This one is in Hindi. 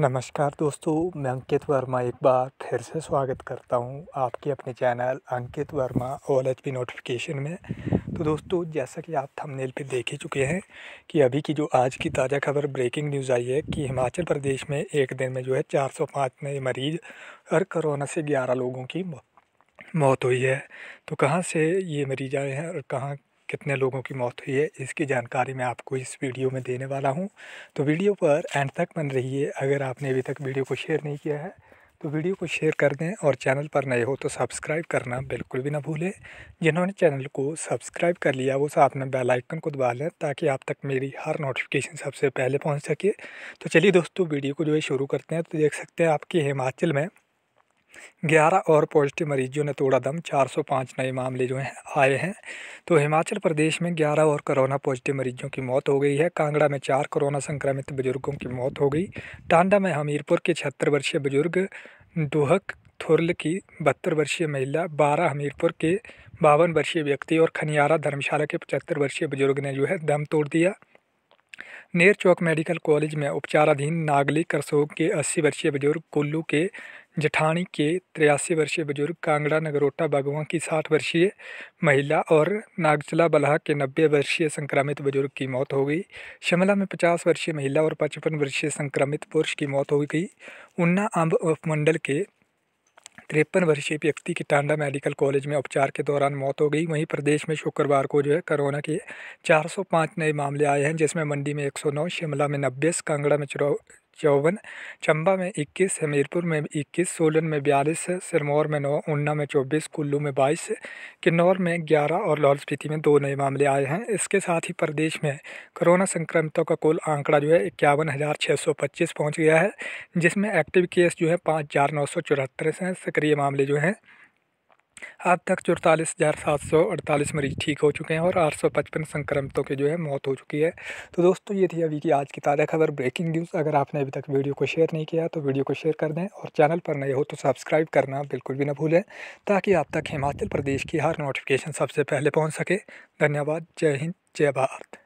नमस्कार दोस्तों मैं अंकित वर्मा एक बार फिर से स्वागत करता हूं आपके अपने channel Ankit Verma all H P notification में तो दोस्तों जैसा कि आप थंबनेल पे देख ही चुके हैं कि अभी की जो आज की ताज़ा खबर ब्रेकिंग न्यूज़ आई है कि हिमाचल प्रदेश में एक दिन में जो है 405 नए मरीज और कोरोना से ग्यारह लोगों की मौत हुई है तो कहाँ से ये मरीज आए हैं और कहाँ कितने लोगों की मौत हुई है इसकी जानकारी मैं आपको इस वीडियो में देने वाला हूँ तो वीडियो पर एंड तक बन रही है अगर आपने अभी तक वीडियो को शेयर नहीं किया है तो वीडियो को शेयर कर दें और चैनल पर नए हो तो सब्सक्राइब करना बिल्कुल भी ना भूलें जिन्होंने चैनल को सब्सक्राइब कर लिया वो साथ में बेल आइकन को दबा लें ताकि आप तक मेरी हर नोटिफिकेशन सबसे पहले पहुंच सके तो चलिए दोस्तों वीडियो को जो है शुरू करते हैं तो देख सकते हैं आपके हिमाचल में ग्यारह और पॉजिटिव मरीजों ने तोड़ा दम 405 नए मामले जो हैं आए हैं तो हिमाचल प्रदेश में ग्यारह और कोरोना पॉजिटिव मरीजों की मौत हो गई है कांगड़ा में चार कोरोना संक्रमित बुजुर्गों की मौत हो गई टांडा में हमीरपुर के छिहत्तर वर्षीय बुजुर्ग दुहक थुरल की बहत्तर वर्षीय महिला बारह हमीरपुर के बावन वर्षीय व्यक्ति और खनियारा धर्मशाला के पचहत्तर वर्षीय बुजुर्ग ने जो है दम तोड़ दिया नेरचौक मेडिकल कॉलेज में उपचाराधीन नागली करसोग के अस्सी वर्षीय बुजुर्ग कुल्लू के जठानी के तिरासी वर्षीय बुजुर्ग कांगड़ा नगरोटा बागवा की साठ वर्षीय महिला और नागचला बलहा के नब्बे वर्षीय संक्रमित बुजुर्ग की मौत हो गई शिमला में पचास वर्षीय महिला और पचपन वर्षीय संक्रमित पुरुष की मौत हो गई उन्ना अम्ब उपमंडल के तिरपन वर्षीय व्यक्ति की टांडा मेडिकल कॉलेज में उपचार के दौरान मौत हो गई वहीं प्रदेश में शुक्रवार को जो है कोरोना के 405 नए मामले आए हैं जिसमें मंडी में 109 शिमला में नब्बे कांगड़ा में चौवन चंबा में इक्कीस हमीरपुर में इक्कीस सोलन में बयालीस सिरमौर में नौ ऊना में चौबीस कुल्लू में बाईस किन्नौर में ग्यारह और लाहौल स्पीति में दो नए मामले आए हैं इसके साथ ही प्रदेश में कोरोना संक्रमितों का कुल आंकड़ा जो है इक्यावन हज़ार छः सौ पच्चीस पहुँच गया है जिसमें एक्टिव केस जो है पाँच हज़ार नौ सौ चौहत्तर हैं सक्रिय मामले जो हैं अब तक चौतालीस हज़ार सात सौ अड़तालीस मरीज़ ठीक हो चुके हैं और आठ सौ पचपन संक्रमितों की जो है मौत हो चुकी है तो दोस्तों ये थी अभी की आज की ताज़ा खबर ब्रेकिंग न्यूज़ अगर आपने अभी तक वीडियो को शेयर नहीं किया तो वीडियो को शेयर कर दें और चैनल पर नए हो तो सब्सक्राइब करना बिल्कुल भी ना भूलें ताकि आप तक हिमाचल प्रदेश की हर नोटिफिकेशन सबसे पहले पहुँच सके धन्यवाद जय हिंद जय भारत